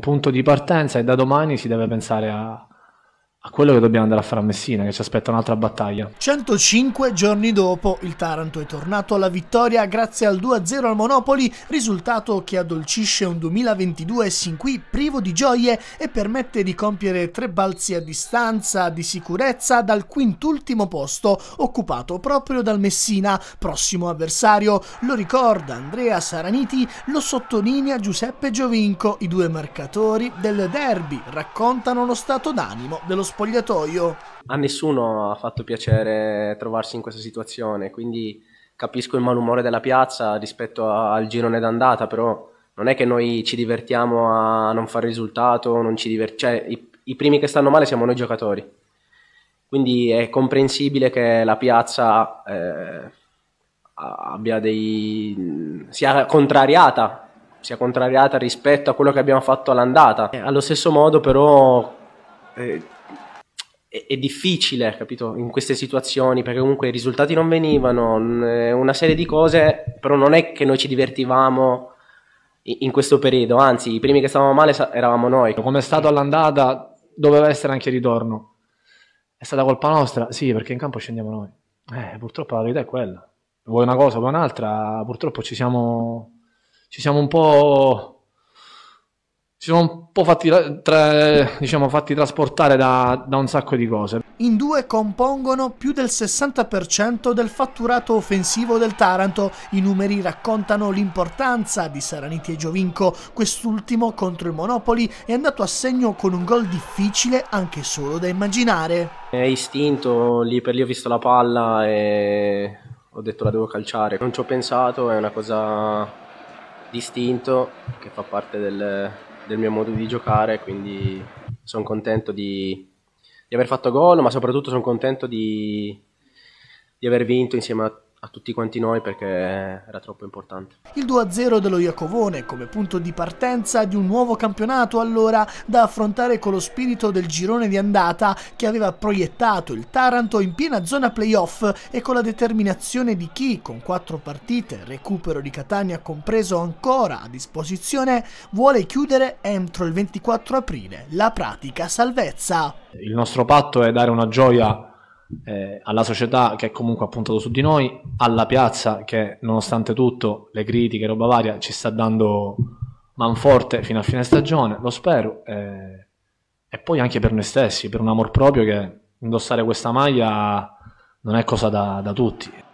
punto di partenza e da domani si deve pensare a, a quello che dobbiamo andare a fare a Messina, che ci aspetta un'altra battaglia. 105 giorni dopo, il Taranto è tornato alla vittoria grazie al 2-0 al Monopoli, risultato che addolcisce un 2022 sin qui privo di gioie e permette di compiere tre balzi a distanza di sicurezza dal quintultimo posto, occupato proprio dal Messina, prossimo avversario. Lo ricorda Andrea Saraniti, lo sottolinea Giuseppe Giovinco, i due marcatori del derby raccontano lo stato d'animo dello spogliatoio. A nessuno ha fatto piacere trovarsi in questa situazione, quindi capisco il malumore della piazza rispetto al girone d'andata, però non è che noi ci divertiamo a non fare risultato, non diver- cioè, i, i primi che stanno male siamo noi giocatori. Quindi è comprensibile che la piazza eh, abbia dei... sia contrariata, sia contrariata rispetto a quello che abbiamo fatto all'andata. Eh, allo stesso modo però eh, è, è difficile, capito, in queste situazioni, perché comunque i risultati non venivano, eh, una serie di cose, però non è che noi ci divertivamo in questo periodo, anzi i primi che stavamo male eravamo noi. Come è stato all'andata doveva essere anche il ritorno. È stata colpa nostra? Sì, perché in campo scendiamo noi. Eh, purtroppo la verità è quella. Vuoi una cosa, vuoi un'altra, purtroppo ci siamo, ci siamo un po' si sono un po' fatti, tra, diciamo, fatti trasportare da, da, un sacco di cose. In due compongono più del 60% del fatturato offensivo del Taranto. I numeri raccontano l'importanza di Saraniti e Giovinco. Quest'ultimo contro il Monopoli è andato a segno con un gol difficile anche solo da immaginare. È istinto, lì per lì ho visto la palla e ho detto la devo calciare. Non ci ho pensato, è una cosa distinto che fa parte del del mio modo di giocare, quindi sono contento di, di aver fatto gol, ma soprattutto sono contento di, di aver vinto insieme a a tutti quanti noi perché era troppo importante. Il 2-0 dello Iacovone come punto di partenza di un nuovo campionato allora da affrontare con lo spirito del girone di andata che aveva proiettato il Taranto in piena zona playoff e con la determinazione di chi con quattro partite, recupero di Catania compreso ancora a disposizione, vuole chiudere entro il 24 aprile la pratica salvezza. Il nostro patto è dare una gioia eh, alla società che comunque ha puntato su di noi, alla piazza che nonostante tutto le critiche e roba varia ci sta dando manforte fino a fine stagione, lo spero, eh, e poi anche per noi stessi, per un amor proprio che indossare questa maglia non è cosa da, da tutti.